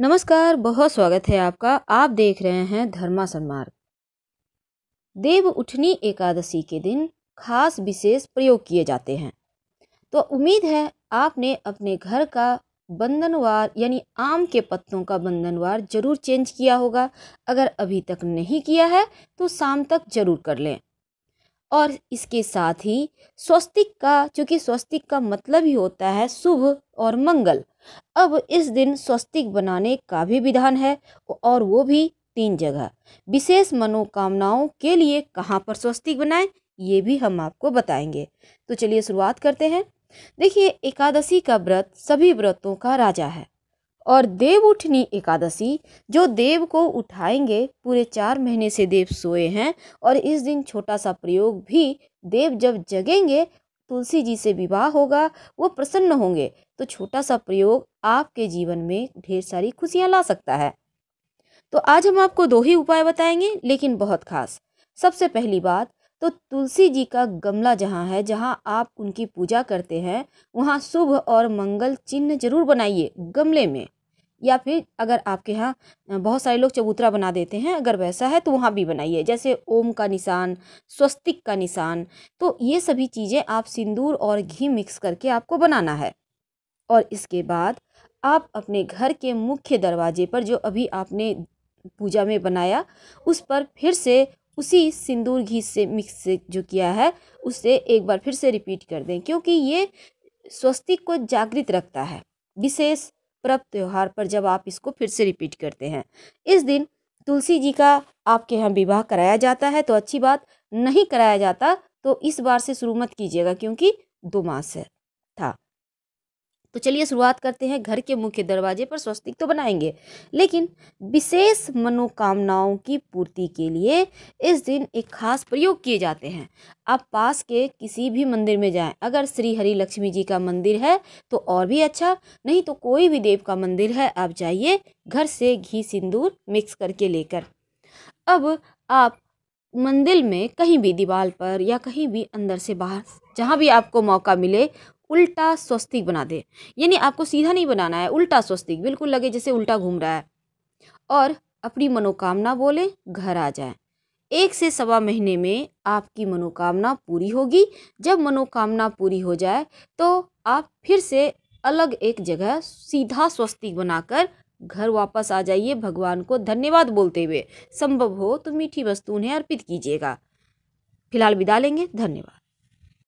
नमस्कार बहुत स्वागत है आपका आप देख रहे हैं धर्मा सन्मार्ग देव उठनी एकादशी के दिन खास विशेष प्रयोग किए जाते हैं तो उम्मीद है आपने अपने घर का बंधनवार यानी आम के पत्तों का बंधनवार जरूर चेंज किया होगा अगर अभी तक नहीं किया है तो शाम तक जरूर कर लें और इसके साथ ही स्वस्तिक का चूँकि स्वस्तिक का मतलब ही होता है शुभ और मंगल अब इस दिन स्वस्तिक बनाने का भी विधान है और वो भी तीन जगह विशेष मनोकामनाओं के लिए कहाँ पर स्वस्तिक बनाएं ये भी हम आपको बताएंगे तो चलिए शुरुआत करते हैं देखिए एकादशी का व्रत सभी व्रतों का राजा है और देव उठनी एकादशी जो देव को उठाएंगे पूरे चार महीने से देव सोए हैं और इस दिन छोटा सा प्रयोग भी देव जब जगेंगे तुलसी जी से विवाह होगा वो प्रसन्न होंगे तो छोटा सा प्रयोग आपके जीवन में ढेर सारी खुशियाँ ला सकता है तो आज हम आपको दो ही उपाय बताएंगे लेकिन बहुत खास सबसे पहली बात तो तुलसी जी का गमला जहाँ है जहाँ आप उनकी पूजा करते हैं वहाँ शुभ और मंगल चिन्ह जरूर बनाइए गमले में या फिर अगर आपके यहाँ बहुत सारे लोग चबूतरा बना देते हैं अगर वैसा है तो वहाँ भी बनाइए जैसे ओम का निशान स्वस्तिक का निशान तो ये सभी चीज़ें आप सिंदूर और घी मिक्स करके आपको बनाना है और इसके बाद आप अपने घर के मुख्य दरवाजे पर जो अभी आपने पूजा में बनाया उस पर फिर से उसी सिंदूर घी से मिक्स जो किया है उसे एक बार फिर से रिपीट कर दें क्योंकि ये स्वस्तिक को जागृत रखता है विशेष पर्व त्यौहार पर जब आप इसको फिर से रिपीट करते हैं इस दिन तुलसी जी का आपके यहाँ विवाह कराया जाता है तो अच्छी बात नहीं कराया जाता तो इस बार से शुरू मत कीजिएगा क्योंकि दो मास है तो चलिए शुरुआत करते हैं घर के मुख्य दरवाजे पर स्वस्तिक तो बनाएंगे लेकिन विशेष मनोकामनाओं की पूर्ति के लिए इस दिन एक खास प्रयोग किए जाते हैं आप पास के किसी भी मंदिर में जाएं अगर श्री हरि लक्ष्मी जी का मंदिर है तो और भी अच्छा नहीं तो कोई भी देव का मंदिर है आप जाइए घर से घी सिंदूर मिक्स करके लेकर अब आप मंदिर में कहीं भी दीवार पर या कहीं भी अंदर से बाहर जहाँ भी आपको मौका मिले उल्टा स्वस्तिक बना दे यानी आपको सीधा नहीं बनाना है उल्टा स्वस्तिक बिल्कुल लगे जैसे उल्टा घूम रहा है और अपनी मनोकामना बोले घर आ जाए एक से सवा महीने में आपकी मनोकामना पूरी होगी जब मनोकामना पूरी हो जाए तो आप फिर से अलग एक जगह सीधा स्वस्तिक बनाकर घर वापस आ जाइए भगवान को धन्यवाद बोलते हुए संभव हो तो मीठी वस्तु उन्हें अर्पित कीजिएगा फिलहाल विदा लेंगे धन्यवाद